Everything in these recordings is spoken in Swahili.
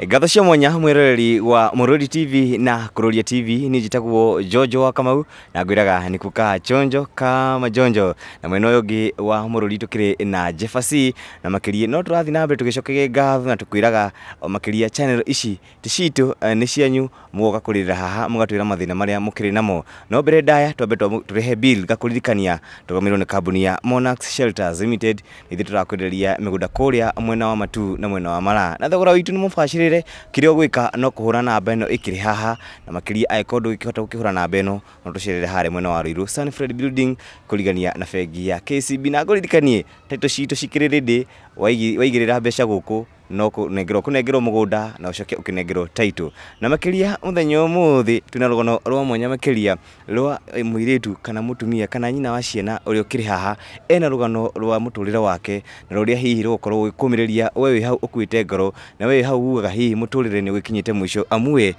Eh, ngatho mwanya mwiroreri wa mururi tv na kururia tv ni njitagwo jojo wa kamau na ngwiraga ni kuka chonjo ka majonjo na mwena uyu wa mururi tukiri na jefasi na makiria no turathi na mbere tugicokagia ngatho na tukwiraga makiria channel ici ticitu uh, eh, ni cianyu mugoka kuririra haha mugatwira mathina maria mukiri namo no mbere ndaya twambe turehe bill gakuririkania tugomirwo ni kambuni ya Monax Shelters Limited ithi turakwendereria migunda kuria mwena wa matu na mwena wa mara na thogora witu ni mubacirire rä kä rä gwä ka no kå hå ra namba ä no ä kä rä haha na makä ria angä ikihota ndå na hota gå kä hå ra namba ä no no tå cerere mwena wa rå irå sunfred building kå rigania na bengi ya kcb na ngå ririkanie taitå citå cikä rä rä ndä waigä rä ra mbeca gå kå no kunengerwo kunengerwo mugunda na ucoke ukinengerwo title na makiria muthenya umuthi tuna rugono rwa mwanya makiria rwa muiretu kana mutumia kana nyina wa ciana uri ukiri haha ena rugano rwa muturire wake na ruria hihi rugukorwo gwikumireria we we hau ukwite ngoro na we hau ugaga hihi muturire ni wikinyite mwico amwe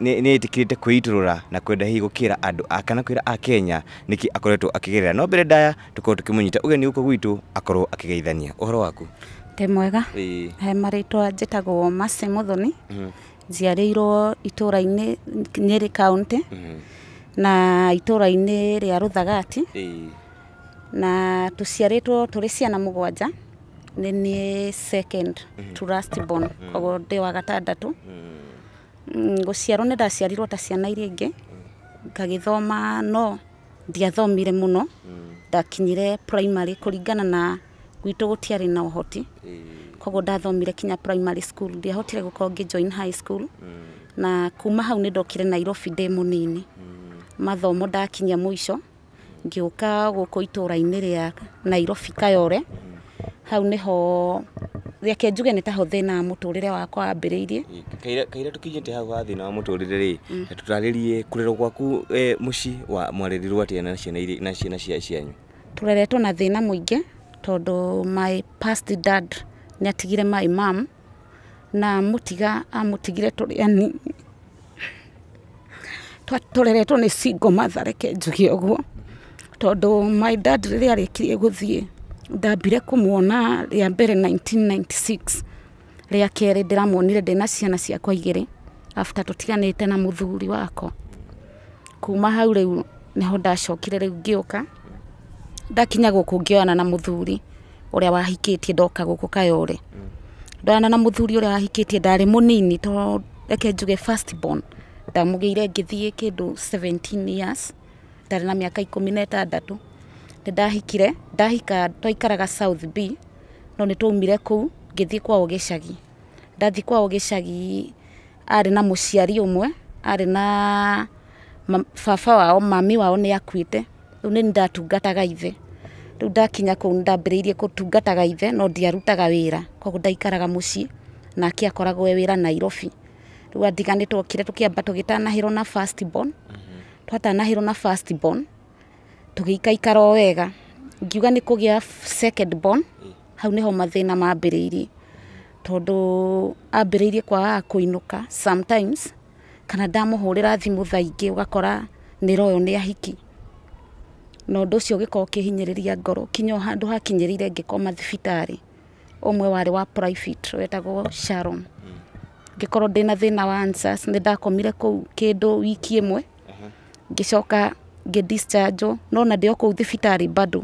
ni etikirite kuiturura na kwenda hihi gukira andu akana kwira a Kenya niki akoretwo akigerera no mbere daya tukorwo tukimunyita ugeni uko gwitu akorwo akigeithania uhoro waku mwanake mwega marĩtwa njĩtagwo Mercy Muthoni mm-hmm. njiarĩirwo itũra-inĩ Nyeri kaũntĩ mm-hmm. na rä a rå thagati na tå ciarä two tå rä ciana second mm-hmm. to last born koguo ndĩ wa gå ciarwo nä ndaciarirwo ta ciana iria ngagä thoma no ndiathomire no ndakinyire primary ringana na gwitå gå tiarä na å hoti koguo ndathomire kinya primary school hotire gå korwo ngä high school mm. na kuma hau nä ndokire nairobi ndä må nini mm. mathomo ndakinyia mũico ngĩũka gũkũ itũra-inĩ rĩa nairobi kayore mm. hau nĩho reke njuge nĩ taho thĩna wa mũtũrĩre wakwa wambĩrĩirie kaira tũkinyĩte hau ha thĩna wa mũtũrĩre rĩ na tũtarĩrie kũrerwo gwaku mũciĩ wa mwarĩrirwo atĩa na ciana na ciana cia cianyu reretwo na må ingä tondå my past dad ni atigire my mam na mutiga amutigire turi ani twaroretwo ni single mother reke njuge guo tondå my dad riria gå thiä ndambire rä a mbere 1996 ndä ramwonire ndä na ciana ciakwa tå tiganä te na thuri wako kuma hau riu niho ndacokire å ka ndakinya guku ngioana na muthuri wahikä wahikitie ndoka guku kayore ndana na muthuri uria wahikitie ndari munini to reke njuge first born ire ngithie kindu 17 years ndarä na mä aka ikå na ätandatå nä ndahikire ndahika twaikaraga south b no nä twaumire kå u ngä thiä kwao gä cagi ndathiä kwao gä cagi arä na må ciari å mwe arä na baba wao mami wao nä akuä te riu ni ndatungataga ithe riu ndakinya kuu ndambiriirie kutungataga ithe no ndiarutaga wira koguo ndaikaraga mucii nake akoragwo e wira nairobi riu andigani twokire tukiamba tugitanahirwo na firstborn mm-hmm. twatanahirwo na firstborn tugiikaikara o wega ngiuga ni kugia secondborn mm. hau niho mathina mambiriirie tondu ambiriirie kwagaga kuinuka sometimes kana ndamuhurira thimu thaingi ugakora nä royo nä ahiki na ũndũ ũcio ũgĩkorwo ũkĩhinyĩrĩria ngoro kinya handũ hakinyĩrĩire ngĩkoma thibitarĩ ũmwe warĩ wa wetagwo Sharon ngĩkorwo ndĩna thĩna wa answers nĩ ndakomire kũu kĩndũ wiki ĩmwe ngĩcoka ngĩdischarge no na ndĩ o kũu thibitarĩ bado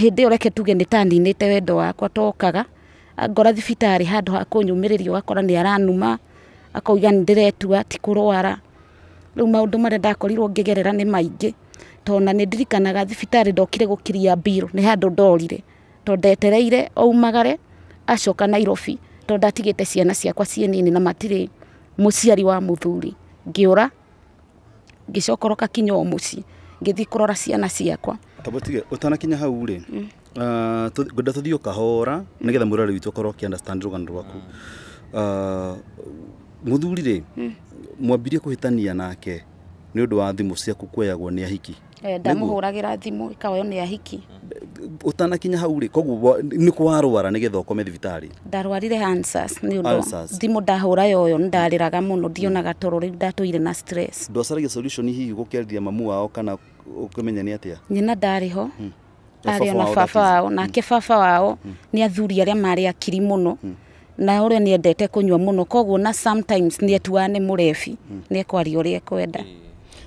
hĩndĩ ĩyo reke tuge nĩ taninĩte wendo wakwa tokaga ngora thibitarĩ handũ ha kũnyumĩrĩria ũgakora nĩ aranuma akauga nĩ ndĩretua ti kũrwara rĩu maũndũ marĩa ndakorirwo ngĩgerera nĩ maingĩ tona nä ndirikanaga thibitarä ndokire gå kiria mbirå nä handå ndorire tondå ndetereire oumagare acoka nairobi tondå ndatigä te ciana ciakwa ciä nini na matirä må ciari wa må thuri ngä å ra ngä cokoroka kinya o må ciä ngä thiä kå rora ciana ciakwa tabotige å kinya hau rä mm. ah, ngwenda tå thiä å kahora nä getha må rari witå korwo å kä rå gano rwaku ah, må thuri rä mm. mwambirie kå hä tania nake nä å ndå wa thimå ciaku kuoyagwo nä ahiki Eh, ndamuhuragira thimu ikawayo ni ahiki utanakinya hau ri koguo ni kwarwara ni getha ukome thibitari ndarwarire hansas ni undu thimu ndahura yoyo ndariraga muno ndionaga toro ri ndatuire na ndwacaragia solution hihi gukiarithia mamu wao kana ukimenya ni atia nyina ndari ho hmm. arĩ ona hmm. baba wao nake baba wao nĩ athuri arĩa marĩ akiri mũno hmm. na ũrĩa nĩ endete kũnyua mũno koguo na sometimes nĩ etuaga nĩ mũrebi hmm. nĩ ekwaria ũrĩa ekwenda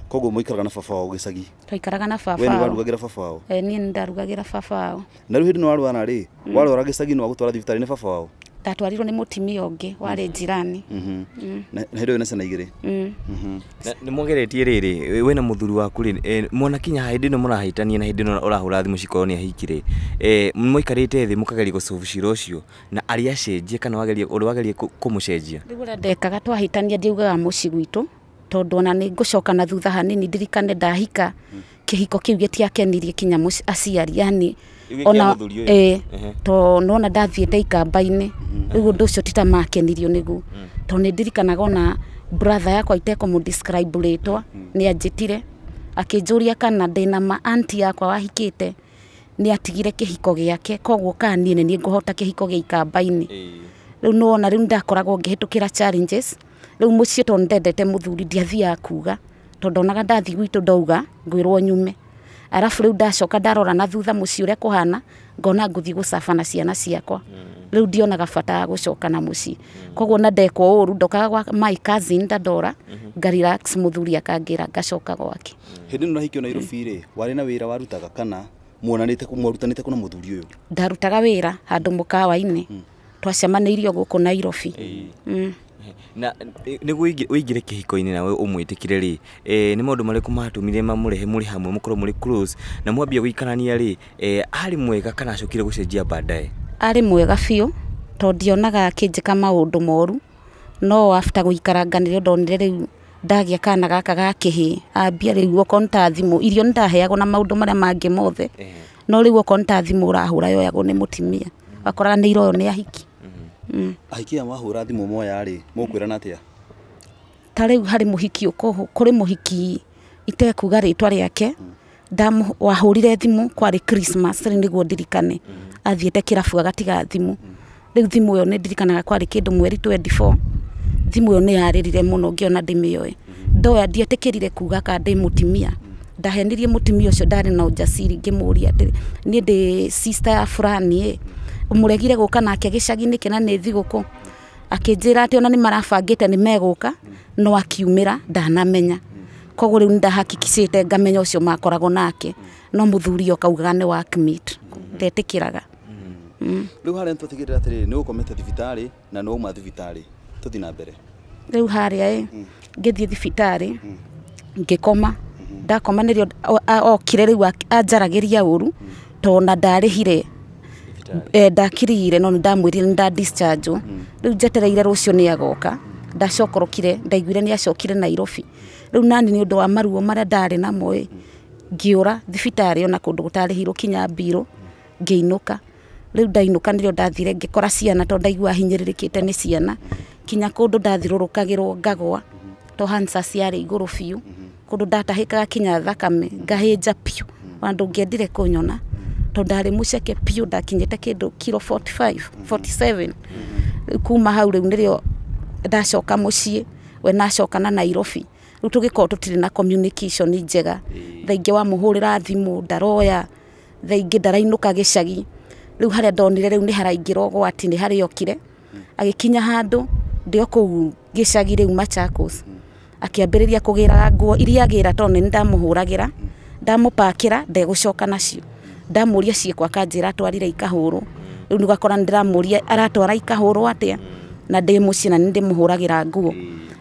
koguo mũikaraga na baba wao gĩcagi twaikaraga na baba we ni warugagira baba wao eh ni ndarugagira baba wao na riu hindi ni warwara ri mm. warwara gicagi ni wagutwara thibitari ni baba wao ndatwarirwo nä må timia å mm. ngä mm-hmm. mm. na hä ndä ä ciana igä rä nä mwagerä tie rä na må thuri waku rä eh, mwana kinya hä ndä ä no må na hä ndä ä no å rahå ra cikorwo nä ahiki rä eh, mwaikarä te thä må kageria gå cira å cio na arä acenjie kana å rä wageria kå må cenjia rä u å ndekaga må ci gwitå tondå ona nä ngå coka na thutha hanini ndirikane ndahika kä hiko kä u gä tiakenirie kinya aciari yani ona ä to nona ndathiä ndaikamba-inä rä u å ndå å cio tita makenirio nä guo mm. tondå nä ndirikanaga ona bratha yakwa itekå må rä twa mm. nä anjä tire akä njå ria kana ndä na ma anti yakwa wahikä te nä atigire kä hiko gä ake koguo kaa niä nä niä ngå hota kä hiko gä ikamba-inä rä u nä wona rä u ndakoragwo ngä hä tå kä ra riu mucii tondu ndendete muthuri ndiathiaga kuga tondu onaga ndathi gwitu ndauga ngwirwo nyume arafu riu ndacoka ndarora na thutha mucii uria kuhana ngona nguthi gucaba na ciana ciakwa mm. riu ndionaga bata wa gucoka na mucii koguo na ndekwo uru ndokaga gwa my cousin ndandora mm-hmm. ngarelax muthuri akangira ngacoka gwake hindi no nahikio nairobi ri wari na wira warutaga kana muonanite mwarutanite kuna muthuri uyu ndarutaga wira handu mukawa-ini mm. twacemanirio guku nairobi na eh, niguo uingire kihiko-ini nawe umwitikire ri eh, ni maundu mariku matumire mamurehe muri hamwe mukoro muri close na mwambia guikarania ri eh, ari mwega kana acokire gucenjia baadaye ari mwega fio to dionaga kinjika maundu moru no after gũikaranga nĩrĩo ndonire ri ndagĩa kana gaka gakihi kĩhĩ ambia rĩu okorwo nĩ irio ndaheago ndaheagwo na maundu marĩa mangi mothe no rĩu okorwo nĩ ta thimũ ũrahũra yoyagwo nĩ mũtimia wakoraga iro iroyo ni ahiki Mm. ahikia mahura thimu moya rĩ mũkwĩrana atĩa ta rĩu harĩ mũhiki ũkohwo kũrĩ mũhiki itekuga rĩtwa rĩake mm. wahũrire thimũ kwarĩ Christmas rĩu nĩguo ndirikane mm-hmm. athiĩte kĩrabu agatiga thimũ mm. rĩu thimũ yo nĩ ndirikanaga kwarĩ kĩndũ mweri 24 thimũ ĩyo nĩ yarĩrire mũno ngĩona ndĩmĩoe mm-hmm. ndoya ndietĩkĩrire kuga ka ndĩ mũtimia ndahenirie mũtimia ũcio ndarĩ na ũjaciri ngĩmũria niĩ ndĩ sister ya fulani muregire guka nake gicagini inä ni na nä thigå akinjira ati ona ni marabangite ni meguka no akiumira ndanamenya koguo riu ndahakikicite ngamenya ucio makoragwo nake no muthuri okaugaga ni wakmit ndetikiraga mm. riu haria nitwatigirira atiriri ni ukomete thibitari na ni uma thibitari tuthi na mbere riu haria i mm. ngithie thibitari mm. ngikoma mm-hmm. ndakoma nirio okire riu anjaragiria uru tona ndarihire Eh, ndakirire no ndamwirire nda discharge mm. riu njetereire rucio ni agoka ndacokorokire ndaiguire ni acokire Nairobi riu nani ni undu wa maruo maria ndari namo ngiura thibitarä ona kå ndå gå tarä hä kinya mbirå ngä inå rä u ndainå ka nä rä o ndathire ngä kora ciana tondå ndaigua hinyä rä rä kä te nä ciana kinya kå ndå ndathirå rå kagä rwo ngagwa to hansa igå rå biå mm-hmm. kå ndå ndatahä kinya thakame ngahä nja piå mm-hmm. ona ndå ngä to ndarä må ceke piå ndakinyä te kä ndå kiro 45, 47 kuma hau rä u nä rä o ndacoka må ciä we na nairobi rä u tå gä korwo tå tirä na communication njega thaingä wa må hå rä ra thimå ndaroya thaingä ndarainå ka gä cagi rä u harä a ndonire rä u nä haraingä ra gwati nä harä okire agä kinya handå ndä o kå u gä cagi rä u machakos akä ambä rä ria kå gä ra nguo iria agä ra tondå nä ndamå hå ragä ra ndamå pakä ra ndegå coka nacio ndamuria ciekwa kanjira atwarire ikahuru riu nigakora ndiramuria aratwara ikahuru atia na ndi mucina na ni ndimuhuragira nguo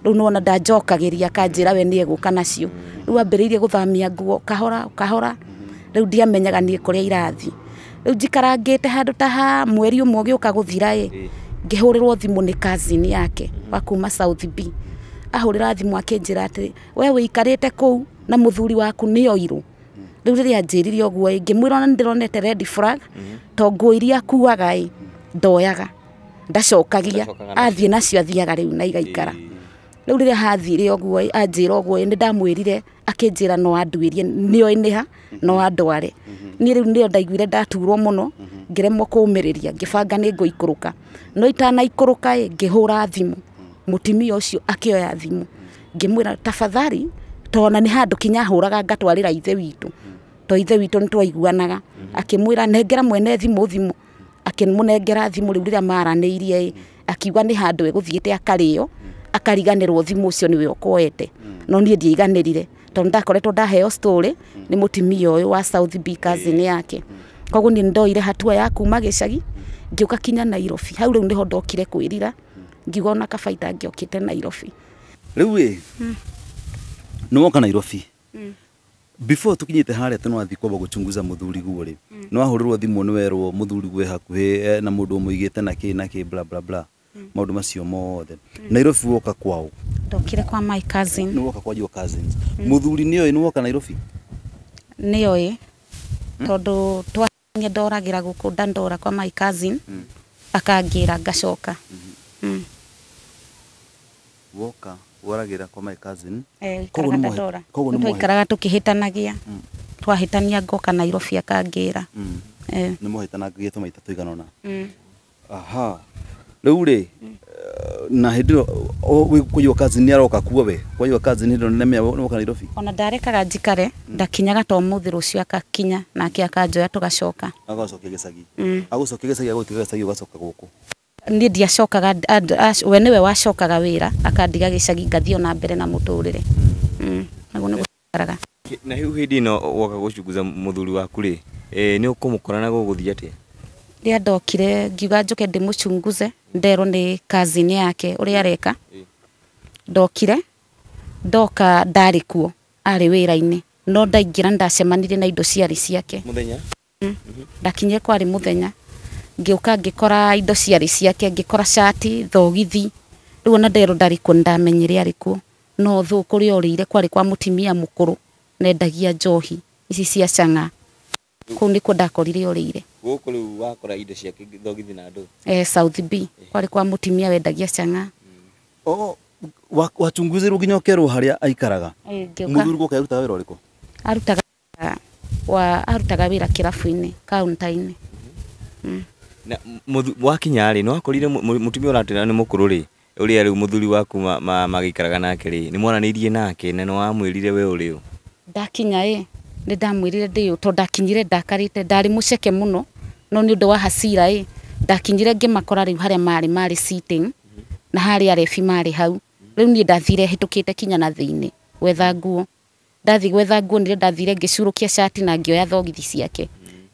riu nona ndanjokagiria kanjira we nie guka nacio riu ambiriirie guthamia nguo kahora kahora riu ndiamenyaga nie kuria irathi riu jikarangite handu ta ha mweri umwe ugiuka guthira i ngihurirwo thimu ni cousin yake wa kuma South B ahurira thimu akinjira ati we wikarite kuu na muthuri waku ni oiru a riu riria njirire uguo ngimwira ona ndironete red flag mhm. to nguo iria akuaga i ndoyaga ndacokagia athie nacio athiaga riu na igaikara riu a hathire uguo anjira uguo ni ndamwirire akinjira no anduirie nio iniha no mhm. andware mhm. ni riu nio ndaiguire ndaturwo muno ngiremwo kumiriria ngibanga ni nguikuruka no itanaiikuruka i ngihura thimu mutimia ucio akioya thimu ngimwira tafadhali tona nä handå kinya hå raga ngatwarä ra ithe witå to ithe witå nä twaiguanaga akä mwä ra nengera mwene thimå thimå akĩmũnengera thimå rĩu rĩrĩa maranĩirie ĩ akiuga nĩ handũ egũthiĩte akarĩo akariganĩrwo thimũ ũcio nĩwe ũkoete no niĩ ndiaiganĩrire tondũ ndakoretwo ndaheo story nĩ mũtumia ũyũ wa South B cousin yake koguo niĩ ndoire hatua ya kuma gĩcagi ngĩũka kinya Nairobi hau rĩu ho ndokire kwĩrira ngiuga ona kabaita ngĩokĩte Nairobi rĩu ĩ hmm. nĩ woka Nairobi hmm before tukinyite haria tena wathi kwamba guchunguza muthuri guo ri mm. no ahururwa thimu ni werwo muthuri guo hakuhi e, na mundu umuigite na ki na ki bla bla bla mm. maundu macio mothe mm. Nairobi woka kwao ndokire kwa my cousin ni woka kwa your cousins muthuri mm. niyo ni woka Nairobi niyo ye mm? tondu twanye ndoragira guku ndandora kwa my cousin mm. akangira ngacoka mm -hmm. mm. woka waragira kwa my cousin eh kogo ni ndora kogo ni twaikaraga tukihitanagia mm. twahitania ngoka Nairobi akangira mm. eh ni muhitanagia tuma itatu iganona mm. aha riu ri mm. uh, eh, na hindi kuyua kazi nä aroka kuo we kwayua kazi nä ndo nene woka nairobi ona ndarekaga jikare mm. ndakinyaga to må thä rå cio akakinya nake akanjoya tå gacoka agacokia gä mm. cagi agå cokia gä cagi agå tiga gä cagi å gacoka gå kå niä ndiacokaga we nä we wacokaga wä ra akandiga gä cagi ona mbere na må tå rä re mm. naguo nä na hiu u hä no woka gå muthuri må thuri waku rä nä å kå må na gå gå thiä atä ndokire ngiuga njoke ndä må cunguze nderwo nä kazinä yake å rä a areka ndokire ndoka ndarä kuo arä wä ra-inä no ndaingä ra na indo ciarä ciake mm. mhm. ndakinyire kwarä må thenya ngiuka ngikora indo ciarä ciake ngikora cati thogithi rä u ona nderå ndarä kuo ndamenyire ari ku no thu kuri orire kwari kwa mutimia mukuru nendagia njohi ici cia changa ku ni ku kuo ndakorire orä ire gå rä wakora indo ciake thogithi na andå eh, south b kwari kwa mutimia wendagia changa mm. oh, watunguzä rwo nginya å kerwo aikaraga e, må thuri gå karutaga wä arutaga wa arutaga wä kirafu kä rabu kaunta-inä mhm. mm -hmm. mm wakinya rä nä wakorire må tumia å ratwä nä må kå rå rä å rä a rä u må thuri waku magä ikaraga nake rä nä mwaranä irie nake na nä wamwä rire we å rä å ndakinya ä nä ndamwä rire ndä å tondå ndakinyire ndakarä te ndarä må ceke må no no nä å ndå wa hasira ä ndakinyire ngä makora rä u harä a marä marä na harä refi marä hau rä u niä ndathire hä tå kä te kinya na thä inä gwetha nguo ndathi gwetha nguo nä rä ndathire ngä curå kia cati na ngä oya thogithi ciake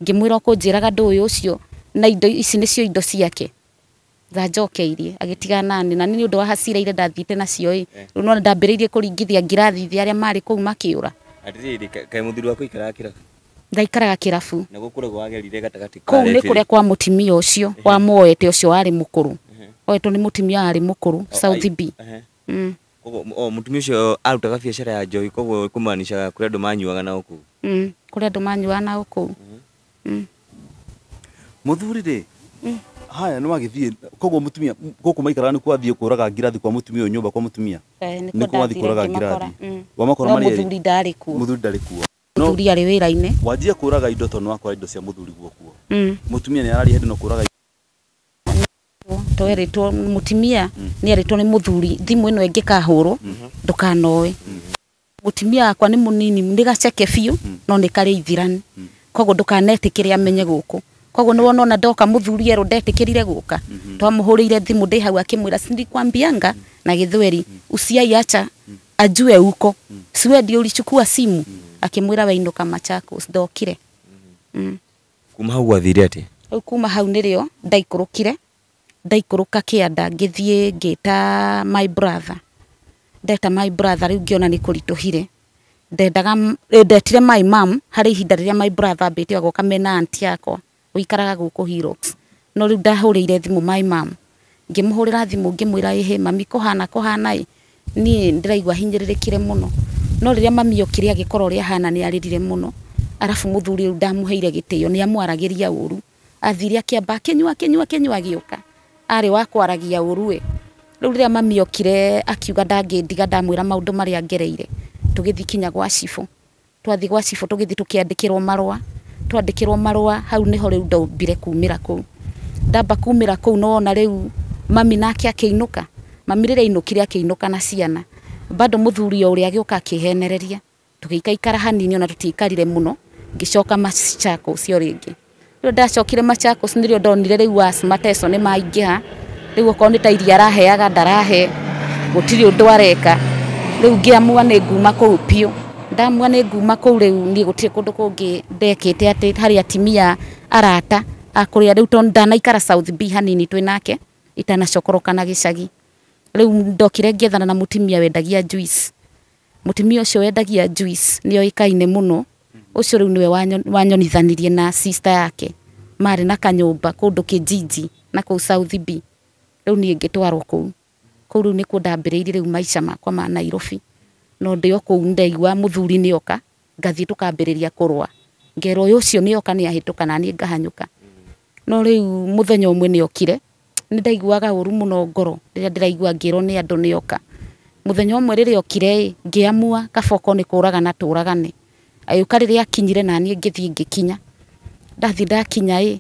ngä mwä ra å kå njä raga ndå å yå å cio na indo ici nicio indo ciake ndanjokeirie agitigana ni na ni undu wa hasira ire ndathiite nacio i eh. riu no ndambiriirie kuringithia ngirathi ithi aria mari kuu makiura atiriri kai muthuri waku ikaraga kirabu ndaikaraga kirabu na gukura gwagerire gatagati ka kuu ni kuria kwa mutimia ucio eh. wa moete ucio wari mukuru eh. oetwo ni mutimia ari oh, mukuru south b mm koguo mutumia oh, ucio arutaga biacara ya njohi koguo kumaanisha kuria andu manyuaga na kuu mm kuria andu manyuaga nao kuu mm muthuri ri mm. haya ni wagithie koguo mutumia koko maikara ni kwathie kuraga ngirathi kwa mutumia nyumba kwa mutumia eh, ni kwathie kuraga ngirathi mm. wa makora mari muthuri ndari ku muthuri ndari kuo muthuri ari wira ine wanjia kuraga indo to nwa kwa indo cia muthuri guo kuo mutumia ni arari hendu no kuraga to mutumia ni eri to ni muthuri thimu ino ingikahurwo ndukanoe mutumia akwa ni munini ndigaceke fiu no ni kari ithirani mm. kogo ndukanetikire amenye guku koguo nä wona ona ndoka må thuri erå ndetä rire gå ka mhm. twamå hå rä ire thimå ndä hau akä mwä ra sindikwambianga na gä thweri usiai acha ajue uko siwendi ulichukua simu akimwä ra wainå ka machakos ndokire mm. kuma hau gwathire atä rä kuma hau nä rä o ndaikå rå kire ndaikå rå ka kä anda ngä thiä ngä ta my brother ndeta my brother rä u ngä ona nä kå ritå hire ndendaga ndetire my mam harä ihinda rä rä a my brother ambä te agoka mena anti yakwa ũikaraga gũkũ Hillox no rĩu ndahũrĩire thimu my mom ngimuhurira thimu ngimwira ihe mami kũhana kũhana ni ndiraigwa hinyiririkire muno no rĩrĩa mami okire agĩkora ũrĩa hana aririre muno arafu muthuri mũthuri ũyũ gitiyo ni amwaragiria uru athiria kia ba kinywa kinywa kinywa giuka ari wa kwaragia ũru ĩ rĩu rĩrĩa mami okire akiuga ndangĩndiga ndamwĩra maũndũ marĩa ngereire tũgĩthiĩ kinya gwa cibũ twathi gwa cibũ tugithi tũkĩandĩkĩrwo marwa twandikirwo marwa hau niho riu ndombire kumira kuu ndamba kumira kuu no na riu mami nake akiinuka mami rire inukire akiinuka na ciana bado muthuri uria agiuka akihenereria tugiikaikara hanini ona tutiikarire muno ngicoka machako yo ringi riu ndacokire Machakos nirio ndonire riu asmateso ni maingiha riu okorwo ni ta iria araheaga ndarahe gutiri undu areka riu ngiamua ni nguma kuu piu ndamwa nä nguma kå u rä u niä gå tirä kå ndå kå ngä ndekä harä atimia arata akå rä a rä u tondå ndanaikara south b hanini twä nake itanacokoroka na gä cagi rä u ndokire ngethana na må timia wendagia juice må timia å cio wendagia juice nä oä kaine må no å cio rä u nä we wanyonithanirie na sister yake marä na kanyå mba kå ndå kä njinji na kå u south b rä u niä ngä twarwo kå u kå u rä u nä kuo ndambä rä irie rä u maica makwa ma nairobi no ndä o kå u ndaigua må thuri nä oka ngathiä tå kambä rä ria kå rwa ngera å yå å cio nä oka nä ahä tå ka naniä ngahanyå ka no rä u må thenya å mwe nä okire nä ndaiguaga å ru må no ngoro rä rä a ndä raigua ngä rwo nä andå nä oka må thenya å mwe rä rä okire ngä amua kaboko nä kå ragana tå ragane agä ka rä rä akinyire naniä ngä thiä ngä kinya ndathiä ndakinya ä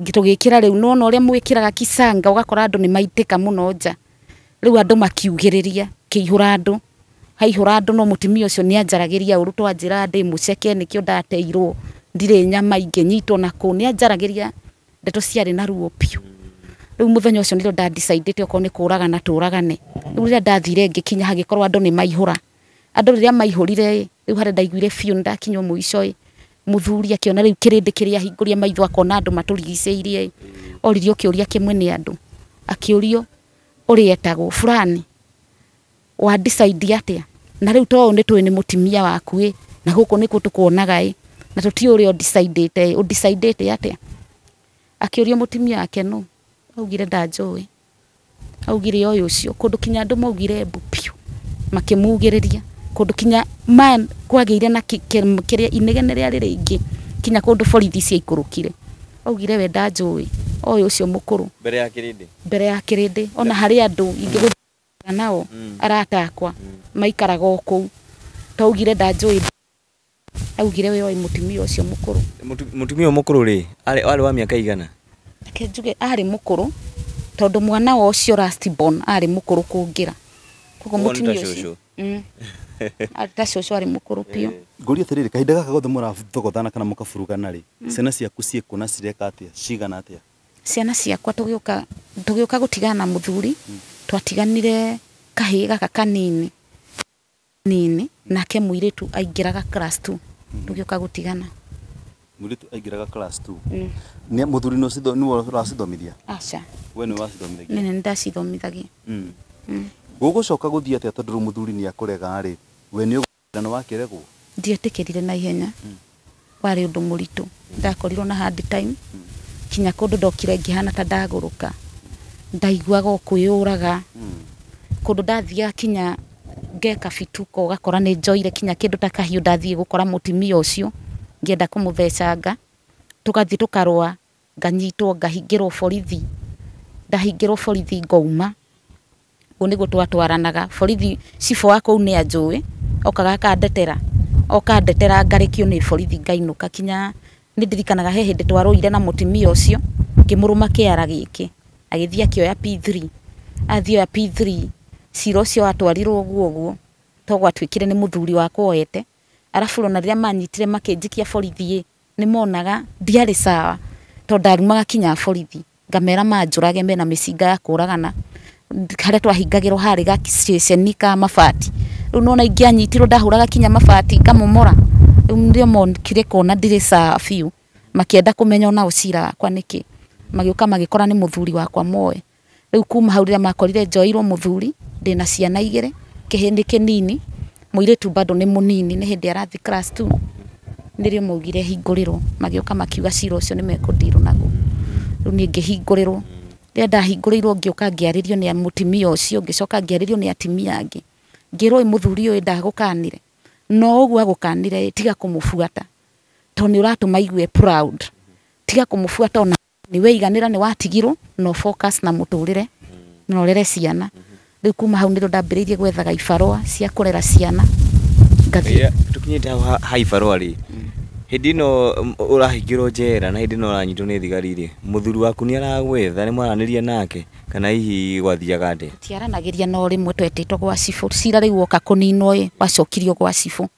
tũgĩkĩra rĩu nona ũrĩa mwĩkĩraga kisanga ũgakora andũ nĩ maitĩka mũno nja rĩu andũ makiugĩrĩria kĩihũra andũ haihura andå no må tumia å cio nä anjaragä ria å rå twanjä ndä må ceke nä kä o ndateirwo ndirä nyama ingä nyitwo na kå nä anjaragä ria ndeto ciarä na ruo piå rä u må thenya å cio nä rä ndandä te okorwo nä kå ragana tå ragane rä u rä rä a ndathire ngä kinya hagä korwo andå nä maihå andå rä rä a maihå rire rä u harä ndaiguire biå nä ndakinya må icoä må thuri akä ona rä u kä rä ndä kä rä a hingå ria maitho akona andå matå rigicä irie oririo kä å ria kä mwe nä andå akä å rio å rä etagwo burani wandicaidi atä a na riu to ni twi ni mutimia waku i na guku niku tukuonaga i na tuti uri undecidite undecidite atia akiuria mutimia wake no augire ndanjui augire oyo ucio kundu kinya andu maugire mbu piu makimugiriria kundu kinya ma kwagiire na kiria inegene ria riri ingi kinya kundu borithi ciaikurukire augire we ndanjui oyo ucio mukuru mbere ya kirindi mbere ya kirindi ona harä andå ingä ndaikaraga nao arata akwa maikaraga o kå u taugire ndanjå augire we oä må tumia mukuru cio må kå rå ari tumia wa miaka igana ke njuge ari mukuru tondu mwana wa å last born ari mukuru kungira kå ngä ra koguo må ta cå cå arä må kå rå biå ngåria atä rä rä kahinda gaka gothe må rathogothana kana må kaburugana rä ciana ciaku ciä kå na cireka atä a cigana atä a ciana ciakwa tå gä å ka gå tigana na må thuri mm twatiganire kahä gaka kanini nini nake må irä class 2 raga mm. gutigana muiritu aingiraga class 2 mm. ni muthuri no sidho ni wacithomithia acha we ni wacithomithagia nene ndacithomithagia mm. mm. gugucoka guthii atia tondu muthuri ni akurega ri we ni ugana wakiregwo ndiatikirire na ihenya mm. wari undu muritu mm. ndakorirwo na hard time mm. kinya kundu ndokire ngihana ta ndaguruka ndaiguaga å kwä å raga hmm. kå ndå ndathiaga kinya ngeka bituko gakora nä njoire kinya kä ndå ta kahiå ndathiä gå kora må timia å cio ngä kå må thecanga tå gathiä tå karå nganyitwo ngahingä rwo borithi ndahingä rwo borithi ngauma guo nä guo twatwaranaga borithi cibå wa kå u nä anjå okaga akandetera okandetera ngarä kio nä borithi ngainå ka kinya nä ndirikanaga he hä ndä twarå ire na må timia å cio ngä må rå ma kä ara gä kä agĩthiĩ akĩoya P3 athio ya P3 cira ũcio watwarirwo guo ũguo toguo atuĩkire nĩ mũthuri wakwa oete arabu rona rĩrĩa manyitire makinjikia borithi ni monaga ndiari sawa tondũ ndarumaga kinya borithi ngamera manjũrage na misinga ya kũragana harĩa twahingagĩrwo hari ga ceceni ka mabati rĩu nona ingĩanyitirwo ndahũraga kinya mafati ngamomora ndio mon kire kona ndirĩ sawa biũ makĩenda kũmenya ona ũcira wakwa nĩkĩ magiuka magikora ni muthuri wakwa moe riu kuma hau riria makorire njoirwo muthuri ndina ciana igire kihindi kinini muiritu bado ni munini ni hindi arathi class 2 nirio mugire hingurirwo magiuka makiuga ciro ucio ni mekudiru nago riu ni ngihingurirwo riria ndahinguriirwo ngiuka ngiaririo ni mutimia ucio ngicoka ngiaririo ni atimia angi ngirwo muthuri uyu ndagukanire no uguo agukanire tiga kumufuata to ni uratuma igue proud tiga kumufuata ona ni weiganira ni watigirwo no focus na muturire no rere ciana ri kuma hau niro ndambiriirie gwethaga ibarua cia kurera ciana tukinyite hau ha ibarua ri hindi ino urahingirwo njera na hindi ino uranyitwo ni thigari ri muthuri waku ni aragwetha ni mwaraniria nake kana hihi gwathiaga ndi tiaranagiria no rimwe twetitwo gwa cibũ cira riu woka kuninwo ĩ wacokirio gwa cibũ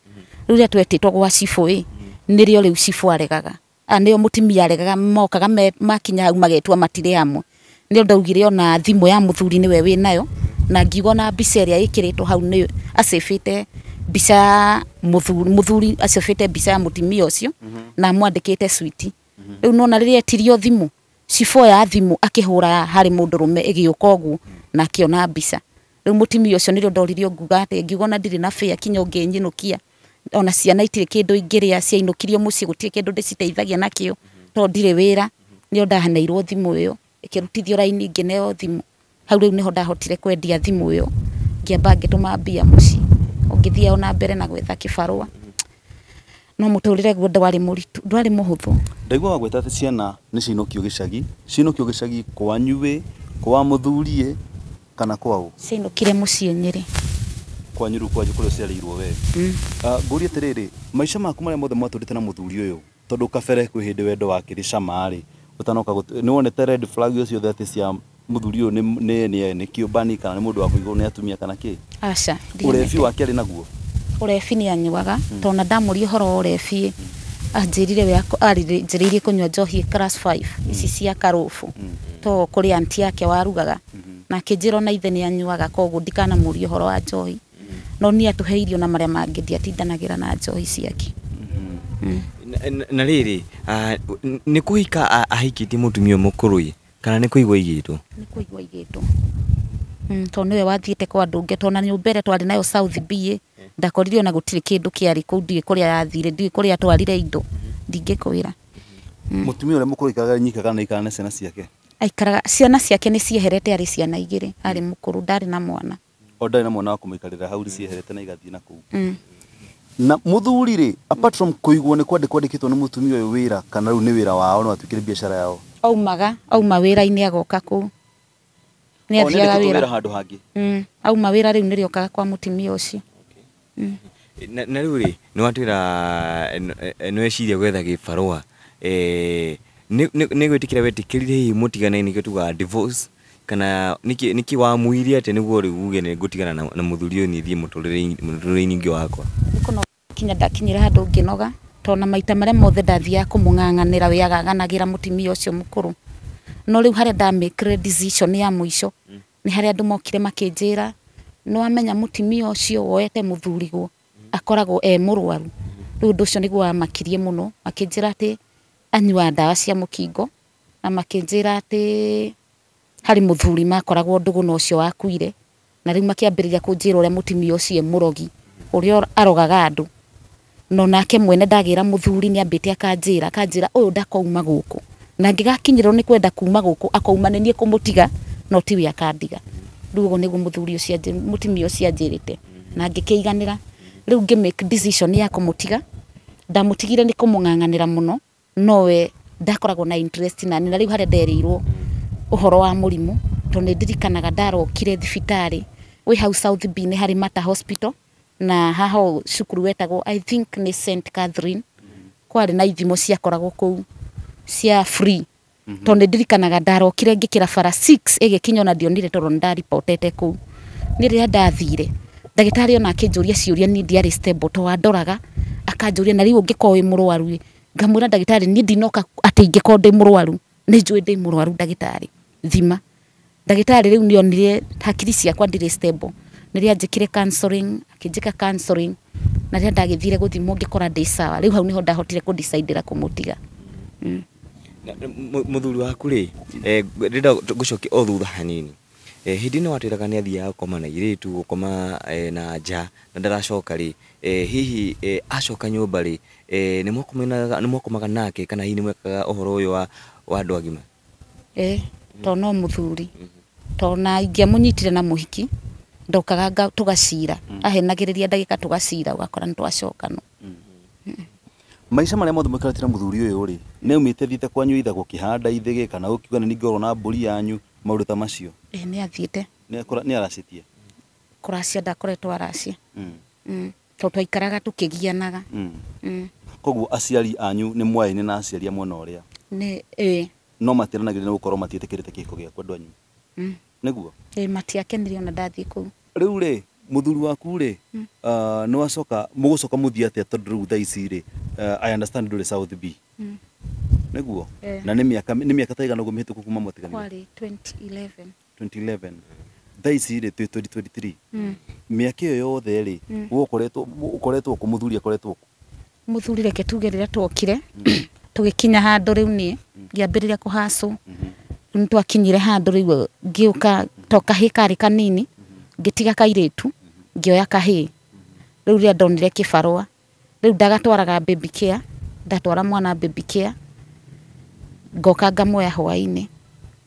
riu ria twetitwo gwa cibũ ĩ nĩrĩo rĩu cibũ aregaga Ah, nä o må timia aregaga mokaga makinya hau magetua matirä hamwe nä o ndaugire ona thimå ya må thuri nä we wä nayo na ngiuga ona mbica ä rä a ä kä rä two hau nä acäbä te mbica må thuri acäbä te mbica ya må timia å cio mhm. na mwandä kä te switi mhm. rä u nona rä rä a etirio thimå cibo ya thimå akä hå ra harä må ndå rå me ä gä å ka å guo na akä ona mbica rä u må timia å cio nä rä o ndoririo nguga atä ngiuga ona ndirä na bä kinya å ngä nyinå kia ona ciana itirä kä ndå ingä rä a ciainå kirio må ciä gå tirä kä ndå ndä citeithagia nakä å tondå ndirä wä ra nä o thimå ä yo ä kä rutithio raini ngä neo thimå hau rä u nä ho ndahotire kwendia thimå ä yo ngä amba ngä tå ma mbia må ciä o ngä ona mbere na gwetha kä barå no må tå rä re guo ndwarä må ritå ndwarä må hå thå ndaiguaga gwä ta ciana nä cinokio gä cagi cinokio gä cagi kwanyuä kwa må thuriä kana kwagå ciainå kire må ciä nyä rä kwa nyuru kwa jukuru ciarirwo we mm. ah, ngũria atirĩrĩ maica maku marĩa mothe mwatũrĩte na mũthuri ũyũ tondũ kabere kwĩ hĩndĩ wendo wakĩrĩ cama rĩ ũtanoka nĩwonete red flag ũcio othe atĩ cia mũthuri ũyũ nĩ kĩũmbani kana nĩ mũndũ wa kũigũrwo nĩ atumia kana kĩ aca ũrebi wake arĩ naguo ũrebi nĩ anyuaga mm. tondũ ndamũria ũhoro wa ũrebi mm. anjĩrire we anjĩrĩirie ah, kũnyua njohi class 5 ici cia karobu to kũrĩ anti yake warugaga mm-hmm. na akĩnjĩra na ithe nĩ anyuaga koguo ndikanamũria ũhoro wa njohi no nä atå irio na marä a mangä ndiatindanagä ra na njohi ciake mm-hmm. mm. na rä rä ah, nä kå hika ah, tie må tumia må kå rå kana nä kå igwa igä two nä kå igua igä two mm, tondå nä we wathiäte kwa andå ngä tondå na nyå mba twarä nayo south b eh. ndakorire ona gå tirä kä ndå kä arä kå u ndigä kå rä a yathire ndiä kå rä a twarire indo mm-hmm. ndingä kwä ra må mm-hmm. mm. tumia å rä a må kå rå ikaraga nyikaga na ikaraga na ciana ciake aikaraga ciana ciake nä cieherete arä ciana igä rä arä må kå rå ndarä na mwana o ndarä na mwana wako kå må ikarä herete hau cieherete na igathiä na kå u mm. na muthuri ri apart from kuigwo ni kwandä kwandä kä two nä må tumia å yå kana rä u nä wä ra wao no atuä kä yao au maga au ra ini agoka kå u nä athiaga wä ra handå hangä mm, auma au ra rä u nä kwa må timia å cio mm. eh, na rä u rä nä watwä ra nä eh, weciria gwetha gä barå a eh, nä gwä tä kä ra wetä kä rire hihi må kana niki niki wamwire atä nä guo rä uge nä ngå tigana na må ũyũ thie thiä må tå rä re-inä ũngä wakwa kinya ndakinyire handå ngä noga tondå maita mare mothe ndathiaga kå må ng'ang'anä ra we agaganagä ra må timia no riu hare da make ndamä decision ya muisho hmm. ni hare andu mokire makinjira no amenya mutimi ucio woete må thuriguo hmm. akoragwo e murwaru hmm. riu ndu ucio ndå å cio nä guo wamakirie må no ndawa cia mukingo na makinjira ati hari muthuri makoragwo ndũgũ ucio wakuire na rĩu makĩambĩrĩria kũnjĩra ũrĩa mũtimia ũcio e mũrogi ũrĩa arogaga andũ no nake mwene ndagĩra mũthuri nĩ ambĩte akanjĩra akanjĩra ũyũ ndakouma gũkũ na ngĩgakinyĩrwo nĩ kwenda kuma gũkũ akouma nĩ niĩ kũmũtiga no tiwe akandiga rĩu ũguo nĩguo mũthuri ũcio mũtimia ũcio anjĩrĩte na ngĩkĩiganĩra rĩu ngĩ make decision ya kũmũtiga ndamũtigire nĩ kũmũng'ang'anĩra mũno nowe ndakoragwo na interest nani na rĩu harĩa nderĩirwo uhoro wa murimu tondu ndirikanaga ndarokire thibitari wä hau south b nä harä mata hospital na haho cukuru wetagwo i think ni st catherine kwarä na ithimo ciakoragwo kå cia free to ni mhm. tondu ndirikanaga ndarokire ngikira bara 6 igikinya ona ndionire toro ndaripotete kuu ni riria ndathire ndagitari ona akinjuria ciuria ni ndiari stable to wandoraga akanjuria na riu ngikowe murwaru ngamwira ndagitari ni ndinoka ati ngikonde murwaru nä njå ä ndä må rwaru ndagätarä thima tarä rä u nä onire hakiri ciakwa ndirä stable nä rä a njä kä re akä njä ka na rä a ndagä thire gå thimwo ngä kora ndä sawa rä u hau nä ho ndahotire kå ndicaindä ra kå må tiga må mm. thuri waku rä eh, rä nda ngå cokia o thutha hanini hä eh, ndä nä no watwä raga nä athiaga gå koma na irä tu gå koma eh, na nja na ndaracoka rä hihi acoka nyå mba rä nä mwakomaga nake kana hihi nä mwekaga å horo å yå wa wa andu agima eh to no muthuri to na mm. ingiamunyitire na muhiki ndokaga tugacira ahenagiriria gacira tugacira ugakora nä twacokano maica a mothe mwikarite na muthuri uyu ri aumä umite thiite kwanyu itha gukihanda ithigi kana gukiuga ni ningi na ri yanyu maundu ta macio eh ni athiite ni aracitie kuracia ndakoretwo aracia mm. Mm. to twaikaraga tukigianaga koguo aciari anyu ni mwaine na aciari å rä a nä e. no matiranagä nä gå korwo matiätä kä rä te kä anyu mm. nä guo matiakenirio na ndathiä kå u rä u rä muthuri waku ri mm. no wacoka mugucoka muthi coka må thiä atä a ri i understand ndu ri south b mm. nä guo na nä mä aka taigana guo mä hä tå ku kuma mwatiganire thaa ici rä twä 2023 miaka aka yo yothe ri gå koretwo kå må thuri akoretwo kå må reke tuge rä rä a tugikinya handu riu ni mm-hmm. ngiambiriria kuhacu mm-hmm. riu ni twakinyire handu riu ngiuka mm-hmm. to kahii kari kanini ngitiga kairitu ngioya kahi riu ria ndonire kibarua riu ndagatwaraga baby care ndatwara mwana baby care ngoka ngamuoya hwaini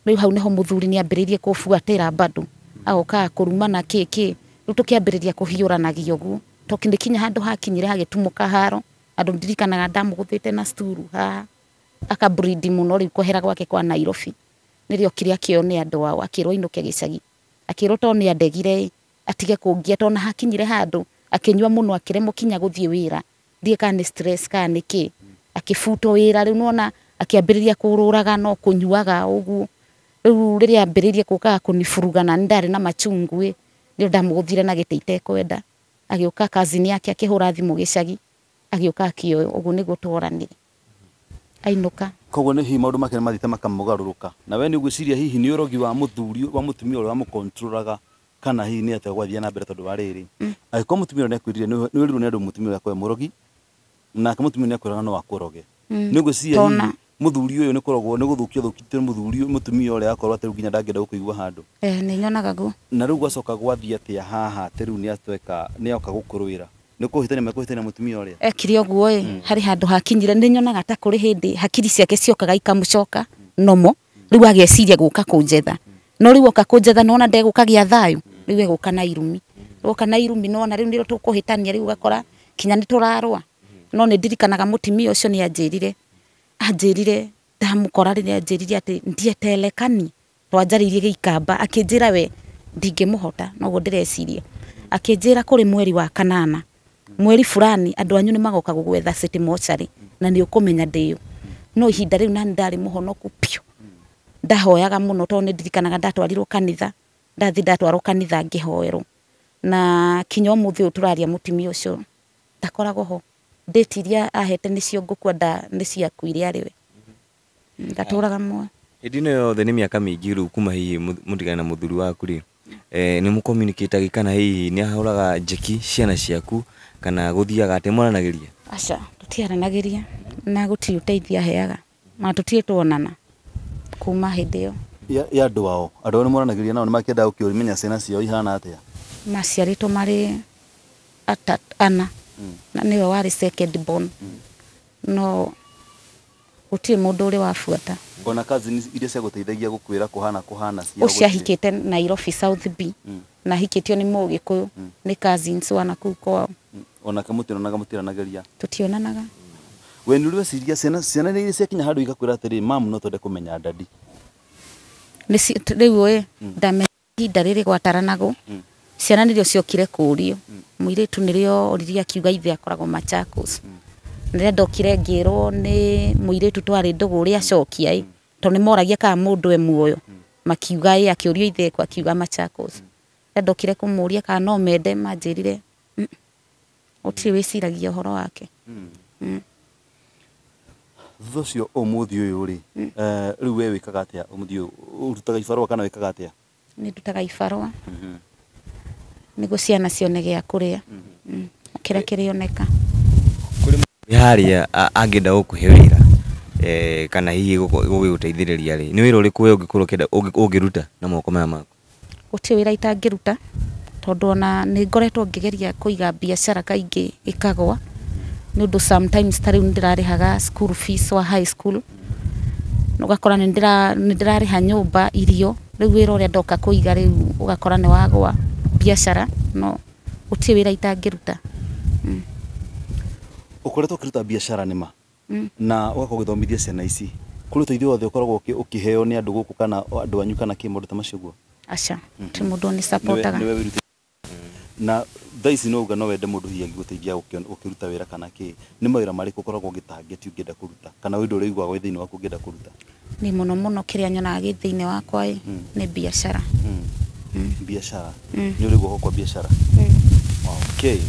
riu hau niho muthuri niambiriirie kubuatira bado agokaga kurumana kiki riu tukiambiriria kuhiuranagia uguo tondå nä kinya hakinyire hagitumuka haro andu ndirikanaga ndamuguthite na sturu ha aka akabridi muno riu kwehera gwake kwa Nairobi nirio kire akione andu ao akirwo inuke gicagi akirwo to ni andegire atige kungia tona hakinyire handu akinyua muno akiremwo kinya guthie wira ndie kana stress kana niki akifutwo wira riu nona akiambiriria kururaga no kunyuaga uguo riu riria ambiririe gukaga kunifurugana ndari na machungwi ndio ndamuguthire na gite itekwenda agiuka kazini yake akihura thimu gicagi agiuka akioyo ugu ni gutoranire ainuka kogo ni hihi maå makene mathita nä mathiä na we ni gwiciria hihi nä å rogi wa muthuri wa må tumia å rä kana hihi ni ate gwathia na mbere tondå wa riri rä mm. angä korwo må tumia å rä a nä akwä rire nä wä rirwo nä andå må tumia å rä a kwe må rogi nake må tumia nä akwä raga no akå roge nä gwä hihi må thuri å yå nä kå rogwo nä gå thå akorwo atä nginya ndangä gukuigwa handu eh ni nyonaga guo na ru gwacoka gwathia atä haha ateru ni atweka ni oka nä kå hä tania mekå hä tania må tumia å rä a ekire å guo ä mm. harä handå hakinyire nä nyonaga ta kå rä hä ndä hakiri ciake ciokaga ikamå coka nomo rä u ageciria gå ka kå njetha no rä u oka kå njetha nona ndegå kagä a thayå rä u egå ka na irumi rä uka na irumi nona rä u nä rä tå kå hä tania rä u gakora kinya nä tå rarå no nä ndirikanaga må tumia å cio nä anjä rire anjä rire ndamå kora rä rä anjä rire atä ndietelekani twanjarä gä ikamba akä njä we ndingä må hota noguo ndä reciria akä njä ra kå rä mweri wa kanana mweri fulani andu anyu ni magoka gugwetha city mortuary na ni ukumenya ndiyo no ihinda riu na ndari muhonoku pio ndahoyaga muno to ni ndirikanaga ndatwarirwo kanitha ndathi ndatwarwo kanitha ngihoerwo na kinyo muthi uturaria mutimi ucio ndakoragwo ho ndeti iria ahete ngukwa nda ni cia kuire ariwe ndaturaga muoyo hindi ino yothe ni miaka miingi riu kuma hihi mutigana na muthuri waku ri eh, ni mu communicate kana hihi ni ahuraga jeki ciana ciaku kana guthiaga atä mwaranageria aca tutiaranageria na guti å heaga ma tutietuonana kuma hithio ndä ya andå ao ni ao nä mwaranagäria nao nä makĩendaga gå menya ciana cio ihana atä a to mari atat ana mm. na nä we warä second born mm. no uti må uri å rä ona kazi ni ile sego teithagia gukwira kuhana kuhana sio ucia hikite hana å nairobi south b mm. na hikitio ni nä må gä kå yå cousins wana kuu kwao ona onake mutionanaga mutiranageria tutionanaga we nä å rä weciria ciana ciana nä irä ciakinya handå igakwä ra atä rä mamu no twende kå menya ndandi rä u ä mm. ndamenya ihinda rä rä gwataranagwo mm. ciana nä rä o ciokire kå rio muire mm. tu nä rä o oririe akiuga ithe akoragwo machakos nä rä a ndokire ngä rwo nä mũirä tu twarä ndågå rä acokia ä tondå nä moragia ka mundu e muoyo makiuga ya kiurio å rio ithe ekw akiuga machakos rä ndokire kumuria ka no mende majirire rire gũtirĩ wiciragia uhoro wake hmm. Hmm. thutha ũcio ũmũthĩ ũyũ rĩ hmm. eh, rĩu we wĩkaga atĩa ũmũthĩ ũyũ ũrutaga ibarũa kana wĩkaga atĩa nĩ ndutaga ibarũa nĩguo ciana cione gĩa kũrĩa kĩrĩa eh. kĩrĩoneka kũrĩ harĩa angĩenda eh kana hihi gũgĩgũteithĩrĩria ri ni wĩra ũrĩkũ we ũngĩkorwo ũkĩenda ũngĩruta na moko maya maku gũtirĩ wĩra itangĩruta tondå ona nä ngoretwo ngä geria kå iga biacara kaingä ä kagwa nä å ndå ta rä u nä ndä rarä haga wa high school ũgakora nä ndä rarä ha nyå mba irio rä u wä ra å rä a ndoka kå iga rä u å gakora nä wagwa biacara no å tiä wä ra itangä ruta å mm. koretwo å kä ruta biacara nä ma mm. na å gakorwo gä thomithia ciana ici kå rä teithio wothe å koragwo å kä heo nä andå gå kå kana andå anyu kana kä maå ndå ta macio guo aca tå må ndå nä na thaa no uga no wende må ndå hihi agĩgũteithia ukiruta wira kana kä nĩ mawĩra marĩkũ ũkoragwo ũgĩtangĩti ũngĩenda kuruta kana ũndũ ũrĩa ũiguaga wĩ thĩinĩ waku ũngĩenda kũruta nĩ mũno mũno kĩrĩa nyonaga gĩ thĩinĩ wakwa ĩ hmm. nĩ biacara biashara ni ũrĩ guoko kwa biacara okay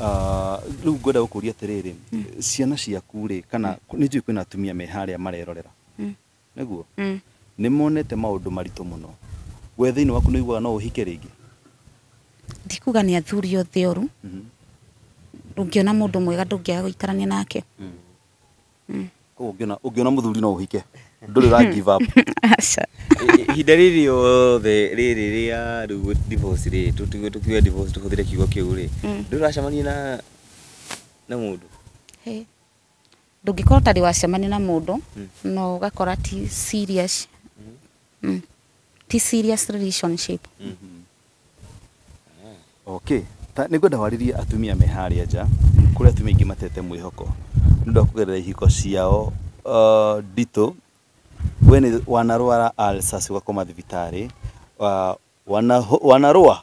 ah, rä u ngwenda gå kå ria atä rä hmm. rä ciana ciaku kana hmm. nä njå kwä na atumia me haria a marerorera näguo nä monete maå ndå maritå må no we thä inä waku nä iguaga no å hike ndikuga ni athuri othe oru ndå ngä ona må ndå mwega ndå ngä aga gå ikarania nake mm. mm. koguo å ngä ona uhike thuri no give up ndå rä ra ihinda rä rä othe rä rä rä a rä u rä divorce kiuga tå hå thä re kiugo kä u rä ndå na na må ndå ndå ngä korwo tarä wacemania na må mm. no å gakora ti serious ti serious relationship mm -hmm okay nĩngwenda warĩrie atumia me a nja a atumia aingĩ matete hoko nĩ ndå wa kũgerera ihiko ciao uh, nditũ we nĩ wanarwara alsas ũgakoma thibitarĩ uh, wanaho, wanarũa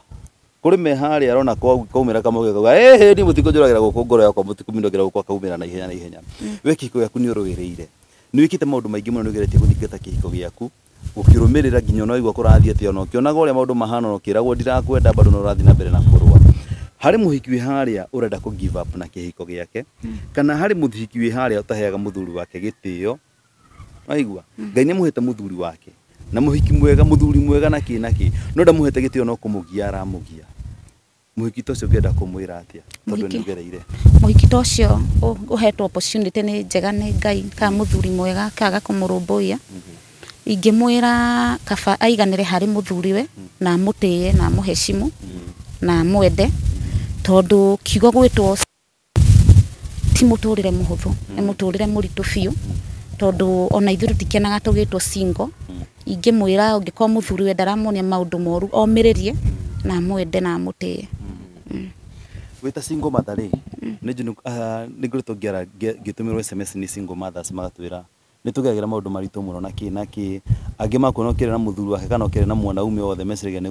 kũrĩ me harĩa arona kwaumĩra kamũge kauga ĩhĩ ni mũtikũ njũragĩra gũkũ ngoro yakwa mũtikũ mindagĩra gũkũ akaumĩra na ihenya na ihenya mm. we kĩhiko gĩaku nĩ ũrũĩrĩire nĩ wĩkĩte maũndũ geretie gå thingata kä hiko gä aku ukirumirira nginya no igwa kurathie atia no kionaga uria maundu mahano no kiragwo ndirakwenda bado no rathi na mbere na kurwa hari muhiki wi haria urenda ku give up na kihiko giake kana hari muthiki wi haria utaheaga muthuri wake gitio aigwa hmm. ngai ni muhete muthuri wake na muhiki mwega muthuri mwega na kina ki no nda ndamuhete gitio no kumugia aramugia muhiki tocio ngenda kumwira atia tondu ni ugereire muhiki tocio uhetwo opportunity ni njega ni ngai ka muthuri mwega kaga kumurumbuia mm -hmm ingimwira kaba aiganire hari muthuriwe na mũtĩye na muheshimu na mwende tondũ kigo gwĩtwo ti mũtũrĩre mũhũthũ nĩ mũtũrĩre mũritũ biũ tondũ ona ithuĩ tũtikenaga tũgĩtwo singo ingimwira ũngĩkorwo muthuriwe ndaramuonia maũndũ moru omiririe na mwende na mũtĩye wita single mother rĩ nĩ njũ ah, nĩ ngoretwo ngĩtũmĩrwo sms ni single mothers magatwĩra nä tå geragä ra maå ndå maritå må no na kä na kä angä makuona å na må thuri wake kana kire na mwanaume wothe othe mesirige kå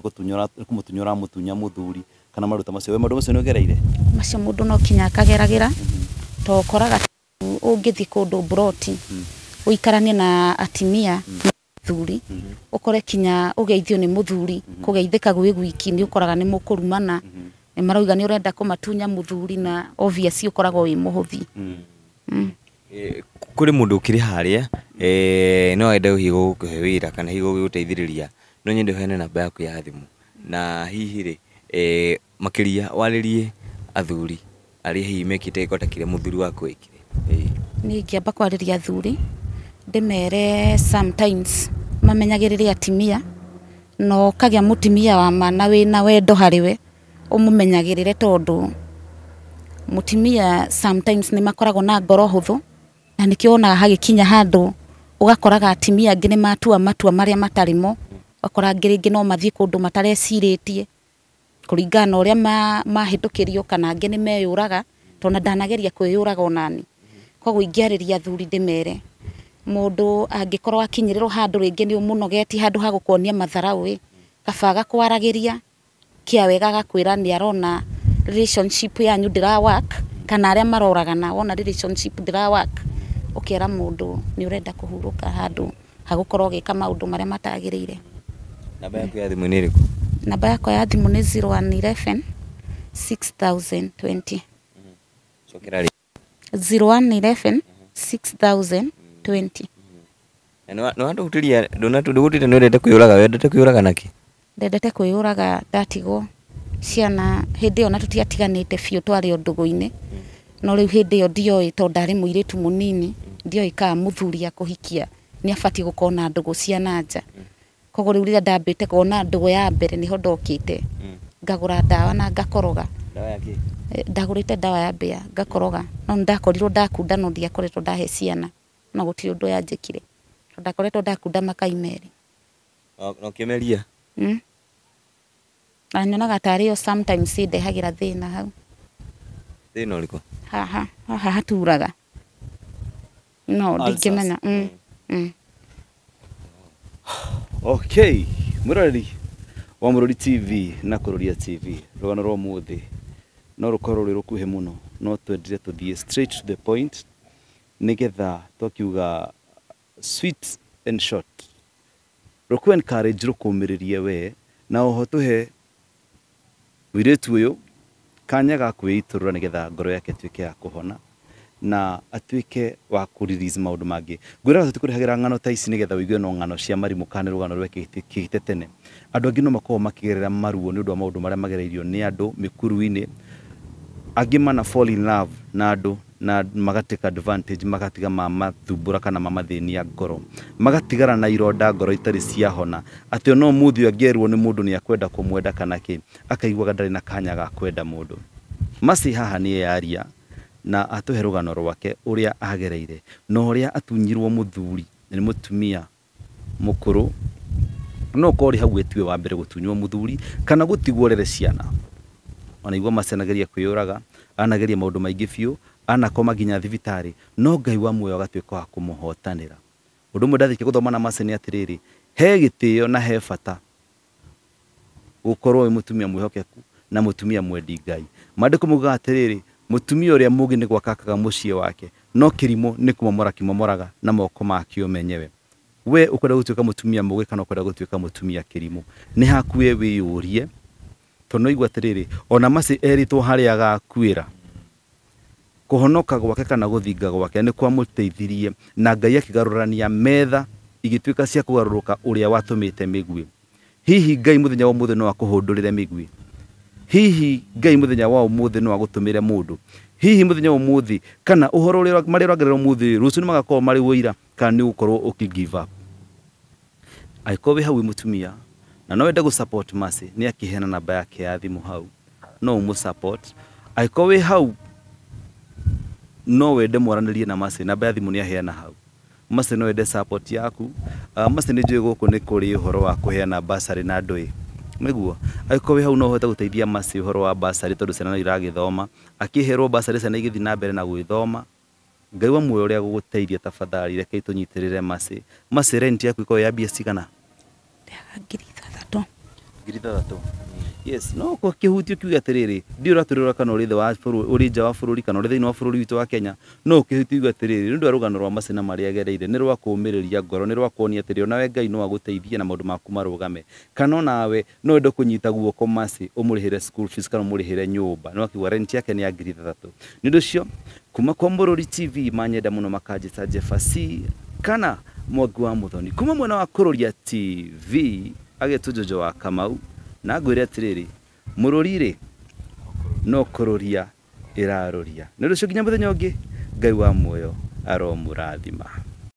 må tunya å ramå tunya må thuri kana maruta macio we maundu macio nä å gereire macio må ndå no kinya akageragä ra to koraga å ngä thiä kå ndå å mm-hmm. ikaranie na atimia mm-hmm. thuri ukore mm-hmm. kinya ugeithio ni muthuri kugeithika gwi gwiki ni ukoraga ni mukurumana ni marauga ni urenda kumatunya muthuri na obviously ukoragwo wi muhuthi mm. kå rä må ndå å kirä harä a no enda higåk ra kanahiå eihria no nnd yak hiakä riarä rihurih å hriningä mba kwarä ria athuri ndä mere mamenyagä rä re atimia na å kagä a må timia wa ma na wä na wendo harä we å må menyagä rä re tondå må tma nä makoragwo na ngoro hå thå na nikio ona hagikinya handu ugakoraga atimia angi ni matua matua maria matarimo ukakora ngiringi no mathii kundu matareciritie kuringana na uria mahitukirio kana angi ni meyuraga tona ndanageria kwiyuraga onani koguo ingĩarĩria athuri ndĩmere mũndũ angĩkorwo akinyĩrĩrwo handũ rĩngĩ nĩ ũmũnogeti handũ ha gũkuonia matharaũ ĩ kaba agakwaragĩria kĩa wega agakwĩra nĩ arona relationship yanyu ndĩra work kana arĩa maroragana wona relationship ndĩra work ukera mundu ni urenda kuhuruka handu hagukorwo ugika maundu maria matagirire namba yaku ya thimu ni iriku namba yakwa ya thimu ni 0111 6020 cokera ri 0111 6020 na nĩwandũhutiria ndũnatũndũgũtĩte nĩwendete kwĩyũraga wendete kuyuraga naki ndendete kwĩyũraga ndatigwo ciana hĩndĩ ĩyo na tũtiatiganĩte biũ twarĩ o ndũgũ-inĩ mm-hmm no rä u hä ndä ä yo ndioä to ndarä må irä tu må nini ndioä kaa må thuri akå hikia nä abatiä gå korwo na ndå gå cia na nja koguo rä u rä rä a ndambä te kona ndå ya mbere nä ho ndokä te mm. ngagå ra ndawa na ngakoroga ndagå rä te ndawa ya eh, mbä ngakoroga no nä ndakorirwo ndakunda no ndiakoretwo ndahe ciana no gå tirä å ndå yanjä kire ndakoretwo ndakunda makaimerä na å kä meria hmm? na nyonaga tarä yo ndehagä ra thä na hau thina uriku haha haha haturaga no ndingimenya mm, mm, mm. okay muroreri wa murori tv na kuroria tv rugano rwa muthi no rukorwo rwi rukuhi muno no twendire tuthie straight to the point nigetha twakiuga sweet and short ruku encourage rukumiririe we na oho tuhe wiretu uyu kanya ga kwĩitũrũra nĩgetha ngoro yake ĩtuĩke ya kũhona na atuĩke wa kũririzi maũndũ mangĩ ngwĩraga tũtikũrĩhagĩra ng'ano ta ici nĩgetha ũigue no ng'ano cia marimũ kana nĩ rũgano rwa kĩhĩte tene andũ angĩ no makoragwo makĩgerera maruo nĩ ũndũ wa maũndũ marĩa magereirio nĩ andũ mĩkuru-inĩ angĩ mana fall in love na andũ na magatika advantage magatiga mamathumbura kana mama mamathĩnia ngoro magatigara na ironda ngoro itarĩ ciahona atĩ ona mũthĩ angĩerwo ni mũndũ ni akwenda kũmwenda kana ki akaiguaga ndarĩ na kanya ga kwenda mũndũ masi haha nĩ eyaria na atũhe rũgano rwake uria agereire no uria atunyirwo muthuri ni mutumia mukuru no kori hau wĩtue wa mbere gutunywa muthuri kana gũtigwo rere ciana ona igwa masenageria kwĩyũraga anageria maũndũ maingi biũ anakoma nginya thibitari no ngai wa muoyo agatuä wa kumuhotanira undu hotanä ra guthoma na macä atiriri he gä na he bata gå mutumia wä må na mutumia tumia mwendi ngai mandä kumuga atiriri mutumia rä rä ni gwakakaga må wake no kirimo ni kumomora kimomoraga na moko make å menyewe we å kwenda gå tuä ka må tumia kana å kwenda gå tuä ka må tumia kä rimå nä hakuä wä no igua atä ona macä erätwo harä agakuä kuhonoka gwake kana guthinga gwake ni kwamutteithirie na ngai akigarurania metha igituika cia kugaruruka uria watumite migwi hihi ngai muthenya wa muthi no akuhundurire migwi hihi ngai muthenya wa umuthi no agutumire mundu hihi muthenya wa umuthi kana uhoro uria mari ragirira umuthi rusu ni magakorwo mari wira kana ni gukorwo uki give up aikowe hau mutumia na no wende gu support masi ni akihena namba yake ya thimu hau no umu support aikowe hau no wende mwaranirie na Mercy na bathi thimũ nĩ aheana hau Mercy no wende support yaku uh, Mercy ni jwe gũkũ ni kuri uhoro wa kũheana basari na ndũĩ nĩguo angĩkorwo wĩ hau no hota gũteithia Mercy uhoro wa basari tondu ciana no iragĩthoma akĩherwo bursary ciana igĩthiĩ na mbere na guithoma Ngai wa muoyo ũrĩa gũgũteithia tafadhali reke itunyitirire Mercy Mercy rent yaku ĩkorwo ya mbia cigana ngiri ithathatũ ngiri ithathatũ yes no kwa kihutio kiuga atiriri ndio ratwirira kana uri the wa bururi uri nja wa bururi kana uri thĩinĩ wa bururi witũ wa Kenya no kihutio kiuga atiriri nĩ rũgano rwa macina marĩa agereire nĩ rwa kũũmĩrĩria ngoro nĩ rwa kuonia atĩrĩ onawe Ngai no agũteithie na maũndũ maku marũgame kana onawe no ende kũnyita guoko masi ũmũrĩhĩre school fees kana ũmũrĩhĩre nyũmba no akiuga rent yake nĩ ya ngiri ithathatũ nĩ ũndũ ũcio kuma kwa Mũrũri TV manyenda mũno makanjĩta Jefasi kana mwagu wa Mũthoni kuma mwana wa Kũrũria TV agĩtũ Jojo wa Kamau nagwire atiriri mururi ri no kururia iraruria ni rucio nginya muthenya ungi ngai wa muoyo aromurathima